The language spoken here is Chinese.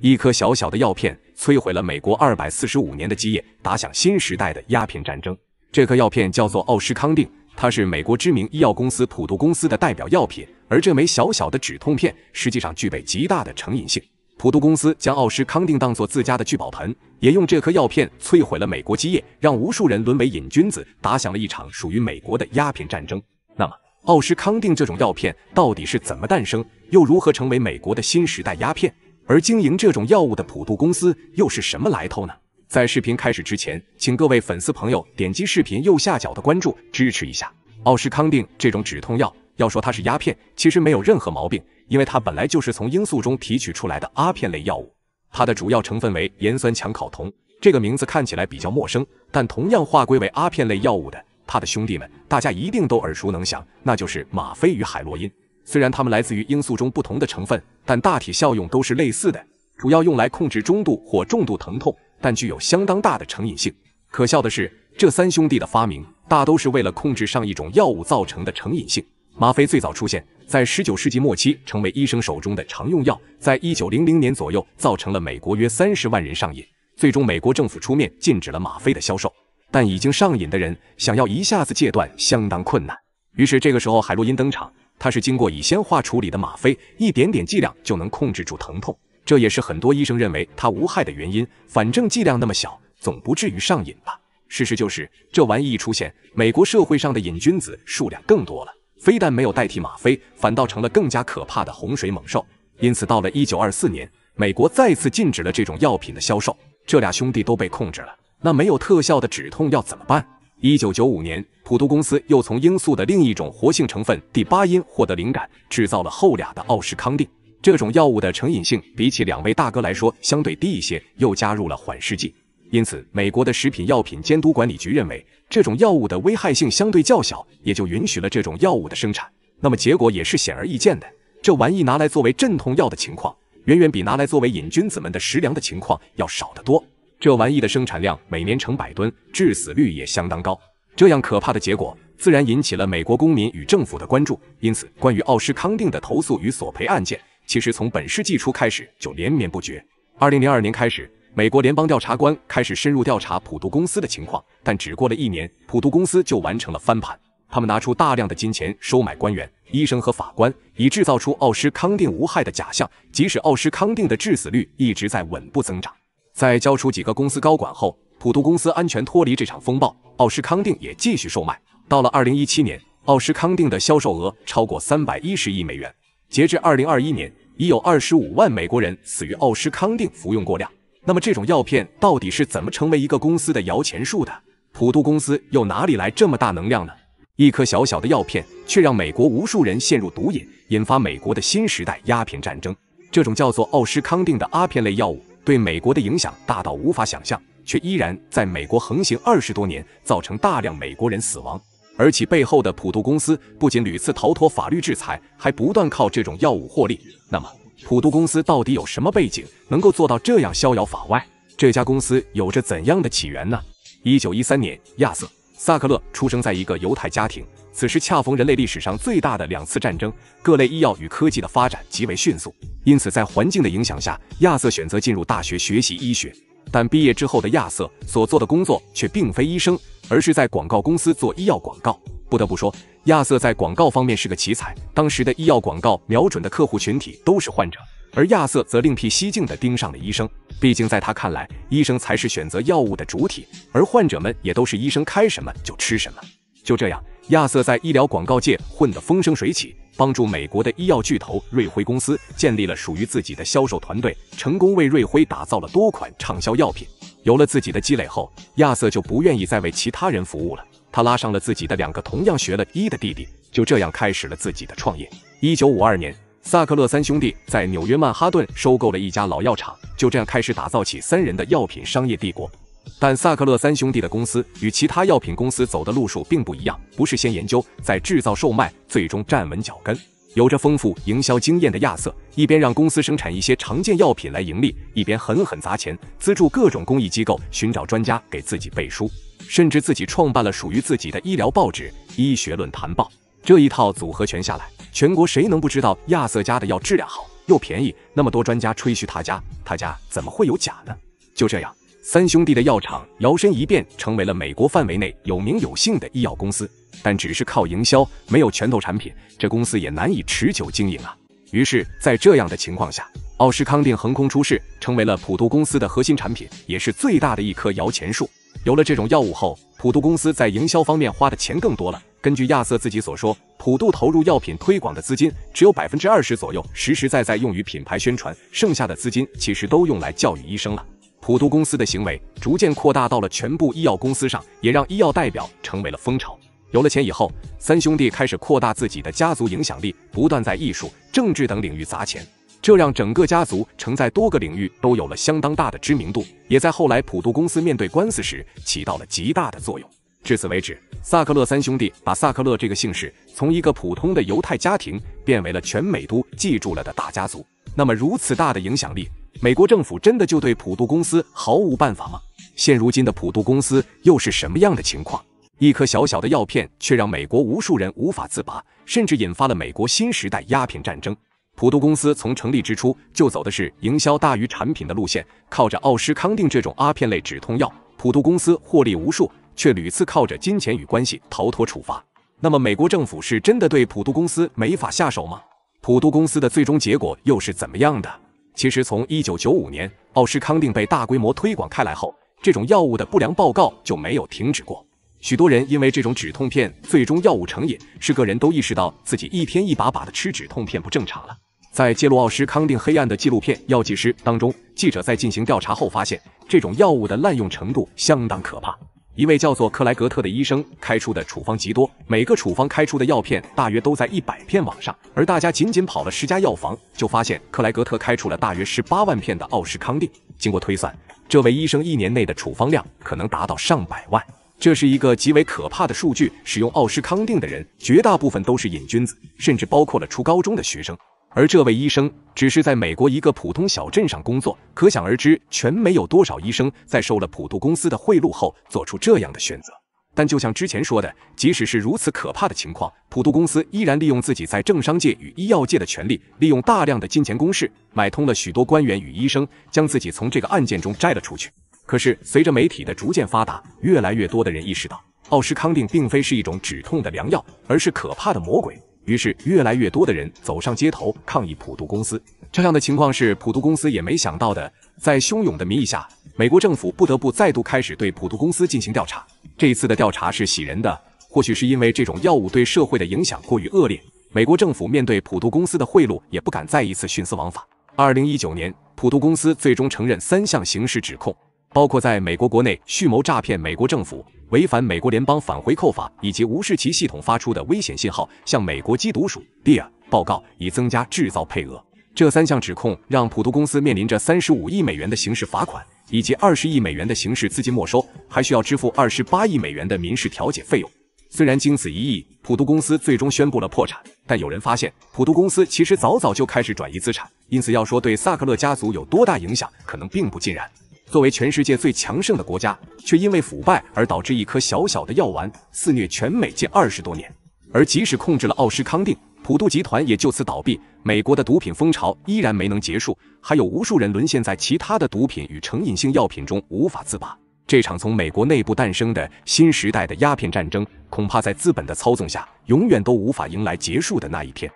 一颗小小的药片摧毁了美国二百四十五年的基业，打响新时代的鸦片战争。这颗药片叫做奥施康定，它是美国知名医药公司普渡公司的代表药品。而这枚小小的止痛片实际上具备极大的成瘾性。普渡公司将奥施康定当作自家的聚宝盆，也用这颗药片摧毁了美国基业，让无数人沦为瘾君子，打响了一场属于美国的鸦片战争。那么，奥施康定这种药片到底是怎么诞生，又如何成为美国的新时代鸦片？而经营这种药物的普渡公司又是什么来头呢？在视频开始之前，请各位粉丝朋友点击视频右下角的关注，支持一下。奥施康定这种止痛药，要说它是鸦片，其实没有任何毛病，因为它本来就是从罂粟中提取出来的阿片类药物。它的主要成分为盐酸羟考酮，这个名字看起来比较陌生，但同样划归为阿片类药物的，它的兄弟们，大家一定都耳熟能详，那就是吗啡与海洛因。虽然它们来自于罂粟中不同的成分。但大体效用都是类似的，主要用来控制中度或重度疼痛，但具有相当大的成瘾性。可笑的是，这三兄弟的发明大都是为了控制上一种药物造成的成瘾性。吗啡最早出现在十九世纪末期，成为医生手中的常用药，在一九零零年左右造成了美国约三十万人上瘾，最终美国政府出面禁止了吗啡的销售。但已经上瘾的人想要一下子戒断相当困难，于是这个时候海洛因登场。它是经过乙酰化处理的吗啡，一点点剂量就能控制住疼痛，这也是很多医生认为它无害的原因。反正剂量那么小，总不至于上瘾吧？事实就是，这玩意一出现，美国社会上的瘾君子数量更多了。非但没有代替吗啡，反倒成了更加可怕的洪水猛兽。因此，到了一九二四年，美国再次禁止了这种药品的销售。这俩兄弟都被控制了，那没有特效的止痛药怎么办？一九九五年，普渡公司又从罂粟的另一种活性成分——第八因获得灵感，制造了后俩的奥氏康定。这种药物的成瘾性比起两位大哥来说相对低一些，又加入了缓释剂，因此美国的食品药品监督管理局认为这种药物的危害性相对较小，也就允许了这种药物的生产。那么结果也是显而易见的，这玩意拿来作为镇痛药的情况，远远比拿来作为瘾君子们的食粮的情况要少得多。这玩意的生产量每年成百吨，致死率也相当高。这样可怕的结果，自然引起了美国公民与政府的关注。因此，关于奥施康定的投诉与索赔案件，其实从本世纪初开始就连绵不绝。二零零二年开始，美国联邦调查官开始深入调查普渡公司的情况，但只过了一年，普渡公司就完成了翻盘。他们拿出大量的金钱收买官员、医生和法官，以制造出奥施康定无害的假象。即使奥施康定的致死率一直在稳步增长。在交出几个公司高管后，普渡公司安全脱离这场风暴，奥施康定也继续售卖。到了二零一七年，奥施康定的销售额超过三百一十亿美元。截至二零二一年，已有二十五万美国人死于奥施康定服用过量。那么，这种药片到底是怎么成为一个公司的摇钱树的？普渡公司又哪里来这么大能量呢？一颗小小的药片，却让美国无数人陷入毒瘾，引发美国的新时代鸦片战争。这种叫做奥施康定的阿片类药物。对美国的影响大到无法想象，却依然在美国横行二十多年，造成大量美国人死亡。而其背后的普渡公司，不仅屡次逃脱法律制裁，还不断靠这种药物获利。那么，普渡公司到底有什么背景，能够做到这样逍遥法外？这家公司有着怎样的起源呢？一九一三年，亚瑟。萨克勒出生在一个犹太家庭，此时恰逢人类历史上最大的两次战争，各类医药与科技的发展极为迅速，因此在环境的影响下，亚瑟选择进入大学学习医学。但毕业之后的亚瑟所做的工作却并非医生，而是在广告公司做医药广告。不得不说，亚瑟在广告方面是个奇才。当时的医药广告瞄准的客户群体都是患者。而亚瑟则另辟蹊径的盯上了医生，毕竟在他看来，医生才是选择药物的主体，而患者们也都是医生开什么就吃什么。就这样，亚瑟在医疗广告界混得风生水起，帮助美国的医药巨头瑞辉公司建立了属于自己的销售团队，成功为瑞辉打造了多款畅销药品。有了自己的积累后，亚瑟就不愿意再为其他人服务了，他拉上了自己的两个同样学了医的弟弟，就这样开始了自己的创业。一九五二年。萨克勒三兄弟在纽约曼哈顿收购了一家老药厂，就这样开始打造起三人的药品商业帝国。但萨克勒三兄弟的公司与其他药品公司走的路数并不一样，不是先研究再制造售卖，最终站稳脚跟。有着丰富营销经验的亚瑟，一边让公司生产一些常见药品来盈利，一边狠狠砸钱资助各种公益机构，寻找专家给自己背书，甚至自己创办了属于自己的医疗报纸《医学论坛报》。这一套组合拳下来。全国谁能不知道亚瑟家的药质量好又便宜？那么多专家吹嘘他家，他家怎么会有假呢？就这样，三兄弟的药厂摇身一变，成为了美国范围内有名有姓的医药公司。但只是靠营销，没有拳头产品，这公司也难以持久经营啊。于是，在这样的情况下，奥施康定横空出世，成为了普渡公司的核心产品，也是最大的一棵摇钱树。有了这种药物后，普渡公司在营销方面花的钱更多了。根据亚瑟自己所说。普渡投入药品推广的资金只有百分之二十左右，实实在在用于品牌宣传，剩下的资金其实都用来教育医生了。普渡公司的行为逐渐扩大到了全部医药公司上，也让医药代表成为了风潮。有了钱以后，三兄弟开始扩大自己的家族影响力，不断在艺术、政治等领域砸钱，这让整个家族曾在多个领域都有了相当大的知名度，也在后来普渡公司面对官司时起到了极大的作用。至此为止，萨克勒三兄弟把萨克勒这个姓氏从一个普通的犹太家庭变为了全美都记住了的大家族。那么，如此大的影响力，美国政府真的就对普渡公司毫无办法吗？现如今的普渡公司又是什么样的情况？一颗小小的药片却让美国无数人无法自拔，甚至引发了美国新时代鸦片战争。普渡公司从成立之初就走的是营销大于产品的路线，靠着奥施康定这种阿片类止痛药，普渡公司获利无数。却屡次靠着金钱与关系逃脱处罚。那么，美国政府是真的对普渡公司没法下手吗？普渡公司的最终结果又是怎么样的？其实，从一九九五年奥施康定被大规模推广开来后，这种药物的不良报告就没有停止过。许多人因为这种止痛片最终药物成瘾，是个人都意识到自己一天一把把的吃止痛片不正常了。在揭露奥施康定黑暗的纪录片《药剂师》当中，记者在进行调查后发现，这种药物的滥用程度相当可怕。一位叫做克莱格特的医生开出的处方极多，每个处方开出的药片大约都在一百片往上，而大家仅仅跑了十家药房，就发现克莱格特开出了大约十八万片的奥施康定。经过推算，这位医生一年内的处方量可能达到上百万，这是一个极为可怕的数据。使用奥施康定的人，绝大部分都是瘾君子，甚至包括了初高中的学生。而这位医生只是在美国一个普通小镇上工作，可想而知，全没有多少医生在收了普渡公司的贿赂后做出这样的选择。但就像之前说的，即使是如此可怕的情况，普渡公司依然利用自己在政商界与医药界的权利，利用大量的金钱攻势买通了许多官员与医生，将自己从这个案件中摘了出去。可是，随着媒体的逐渐发达，越来越多的人意识到，奥施康定并非是一种止痛的良药，而是可怕的魔鬼。于是，越来越多的人走上街头抗议普渡公司。这样的情况是普渡公司也没想到的。在汹涌的民意下，美国政府不得不再度开始对普渡公司进行调查。这一次的调查是喜人的，或许是因为这种药物对社会的影响过于恶劣，美国政府面对普渡公司的贿赂也不敢再一次徇私枉法。二零一九年，普渡公司最终承认三项刑事指控。包括在美国国内蓄谋诈骗美国政府，违反美国联邦返回扣法，以及无视其系统发出的危险信号，向美国缉毒署 DEA 报告，以增加制造配额。这三项指控让普渡公司面临着三十五亿美元的刑事罚款，以及二十亿美元的刑事资金没收，还需要支付二十八亿美元的民事调解费用。虽然经此一役，普渡公司最终宣布了破产，但有人发现，普渡公司其实早早就开始转移资产，因此要说对萨克勒家族有多大影响，可能并不尽然。作为全世界最强盛的国家，却因为腐败而导致一颗小小的药丸肆虐全美近二十多年。而即使控制了奥施康定，普渡集团也就此倒闭，美国的毒品风潮依然没能结束，还有无数人沦陷在其他的毒品与成瘾性药品中无法自拔。这场从美国内部诞生的新时代的鸦片战争，恐怕在资本的操纵下，永远都无法迎来结束的那一天。